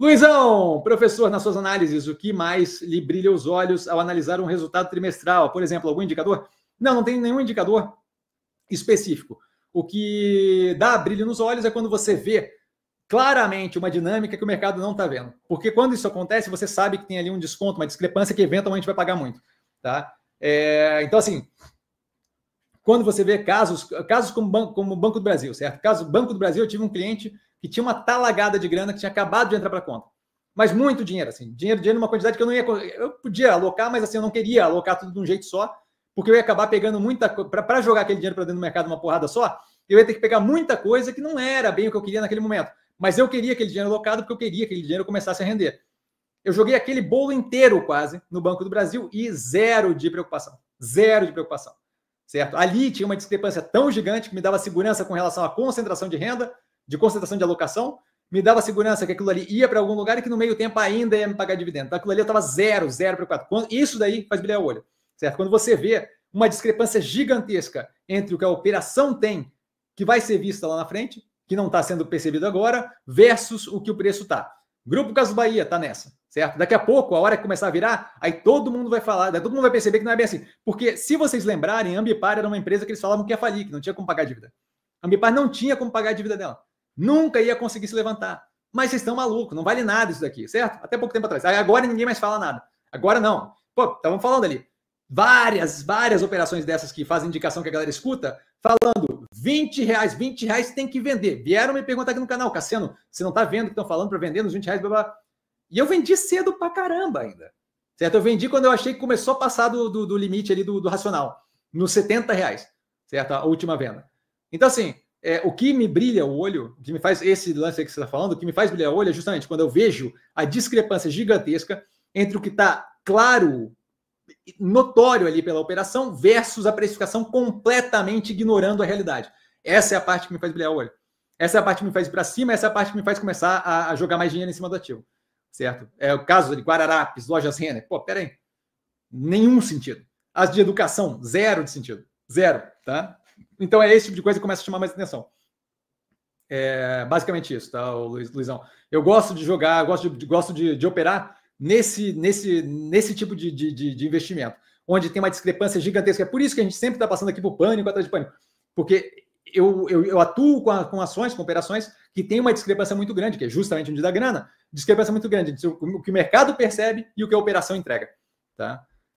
Luizão, professor, nas suas análises, o que mais lhe brilha os olhos ao analisar um resultado trimestral? Por exemplo, algum indicador? Não, não tem nenhum indicador específico. O que dá brilho nos olhos é quando você vê claramente uma dinâmica que o mercado não está vendo. Porque quando isso acontece, você sabe que tem ali um desconto, uma discrepância que eventualmente vai pagar muito. Tá? É, então, assim, quando você vê casos, casos como, banco, como o Banco do Brasil, certo? Caso Banco do Brasil, eu tive um cliente que tinha uma talagada de grana que tinha acabado de entrar para a conta. Mas muito dinheiro, assim, dinheiro, dinheiro uma quantidade que eu não ia. Eu podia alocar, mas assim, eu não queria alocar tudo de um jeito só, porque eu ia acabar pegando muita coisa. Para jogar aquele dinheiro para dentro do mercado uma porrada só, eu ia ter que pegar muita coisa que não era bem o que eu queria naquele momento. Mas eu queria aquele dinheiro alocado porque eu queria que aquele dinheiro começasse a render. Eu joguei aquele bolo inteiro quase no Banco do Brasil e zero de preocupação. Zero de preocupação. Certo? Ali tinha uma discrepância tão gigante que me dava segurança com relação à concentração de renda de concentração de alocação me dava segurança que aquilo ali ia para algum lugar e que no meio tempo ainda ia me pagar dividendo. Então, aquilo ali eu estava zero, zero para quatro. Isso daí faz brilhar o olho, certo? Quando você vê uma discrepância gigantesca entre o que a operação tem, que vai ser vista lá na frente, que não está sendo percebido agora, versus o que o preço está. Grupo Caso Bahia está nessa, certo? Daqui a pouco, a hora que começar a virar, aí todo mundo vai falar, todo mundo vai perceber que não é bem assim. Porque se vocês lembrarem, Ambipar era uma empresa que eles falavam que ia falir, que não tinha como pagar a dívida. Ambipar não tinha como pagar a dívida dela. Nunca ia conseguir se levantar. Mas vocês estão malucos, não vale nada isso daqui, certo? Até pouco tempo atrás. agora ninguém mais fala nada. Agora não. Pô, estavam falando ali. Várias, várias operações dessas que fazem indicação que a galera escuta, falando 20 reais, 20 reais tem que vender. Vieram me perguntar aqui no canal, Cassiano, você não tá vendo que estão falando para vender nos 20 reais? Blá, blá. E eu vendi cedo pra caramba ainda. Certo? Eu vendi quando eu achei que começou a passar do, do, do limite ali do, do racional, nos 70 reais, certo? A última venda. Então, assim, é, o que me brilha o olho, o que me faz esse lance que você está falando, o que me faz brilhar o olho é justamente quando eu vejo a discrepância gigantesca entre o que está claro, notório ali pela operação, versus a precificação completamente ignorando a realidade. Essa é a parte que me faz brilhar o olho. Essa é a parte que me faz ir para cima, essa é a parte que me faz começar a, a, jogar mais dinheiro em cima do ativo. Certo? É o caso de Guararapes, lojas Renner. Pô, peraí. Nenhum sentido. As de educação, zero de sentido. Zero, tá? Então é esse tipo de coisa que começa a chamar mais atenção. É basicamente isso, tá, Luiz, Luizão? Eu gosto de jogar, gosto de, gosto de, de operar nesse, nesse, nesse tipo de, de, de, investimento, onde tem uma discrepância gigantesca. É por isso que a gente sempre está passando aqui por pânico atrás de pânico, porque eu, eu, eu atuo com, a, com ações, com operações que tem uma discrepância muito grande, que é justamente onde dá grana, discrepância muito grande entre o que o mercado percebe e o que a operação entrega, tá?